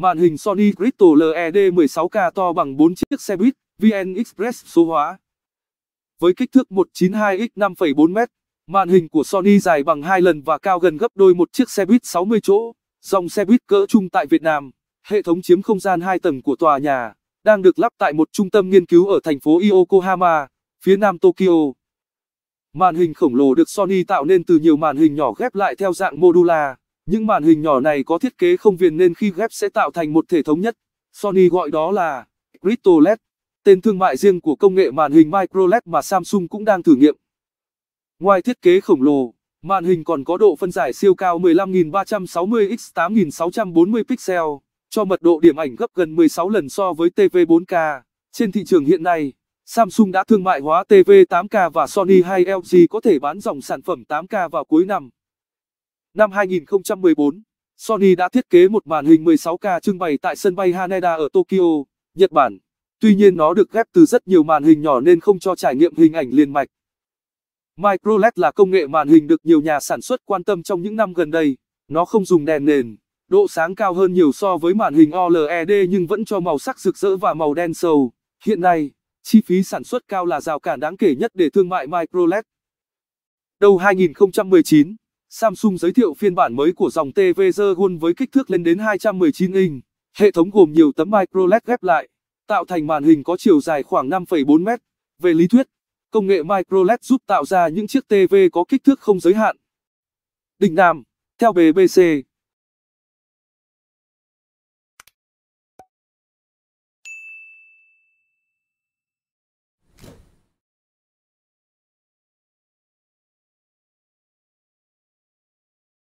Màn hình Sony Crystal LED 16K to bằng 4 chiếc xe buýt VN Express số hóa. Với kích thước 192 x 5,4m, màn hình của Sony dài bằng 2 lần và cao gần gấp đôi một chiếc xe buýt 60 chỗ, dòng xe buýt cỡ trung tại Việt Nam. Hệ thống chiếm không gian 2 tầng của tòa nhà, đang được lắp tại một trung tâm nghiên cứu ở thành phố Yokohama, phía nam Tokyo. Màn hình khổng lồ được Sony tạo nên từ nhiều màn hình nhỏ ghép lại theo dạng modular. Những màn hình nhỏ này có thiết kế không viền nên khi ghép sẽ tạo thành một thể thống nhất. Sony gọi đó là Crystal LED, tên thương mại riêng của công nghệ màn hình micro LED mà Samsung cũng đang thử nghiệm. Ngoài thiết kế khổng lồ, màn hình còn có độ phân giải siêu cao 15.360 x 8.640 pixel, cho mật độ điểm ảnh gấp gần 16 lần so với TV 4K. Trên thị trường hiện nay, Samsung đã thương mại hóa TV 8K và Sony hay LG có thể bán dòng sản phẩm 8K vào cuối năm. Năm 2014, Sony đã thiết kế một màn hình 16K trưng bày tại sân bay Haneda ở Tokyo, Nhật Bản. Tuy nhiên nó được ghép từ rất nhiều màn hình nhỏ nên không cho trải nghiệm hình ảnh liền mạch. MicroLED là công nghệ màn hình được nhiều nhà sản xuất quan tâm trong những năm gần đây. Nó không dùng đèn nền, độ sáng cao hơn nhiều so với màn hình OLED nhưng vẫn cho màu sắc rực rỡ và màu đen sâu. Hiện nay, chi phí sản xuất cao là rào cản đáng kể nhất để thương mại MicroLED. Đầu 2019, Samsung giới thiệu phiên bản mới của dòng TV Dragon với kích thước lên đến 219 inch. Hệ thống gồm nhiều tấm micro LED ghép lại, tạo thành màn hình có chiều dài khoảng 5,4 m Về lý thuyết, công nghệ micro LED giúp tạo ra những chiếc TV có kích thước không giới hạn. Đỉnh Nam, theo BBC,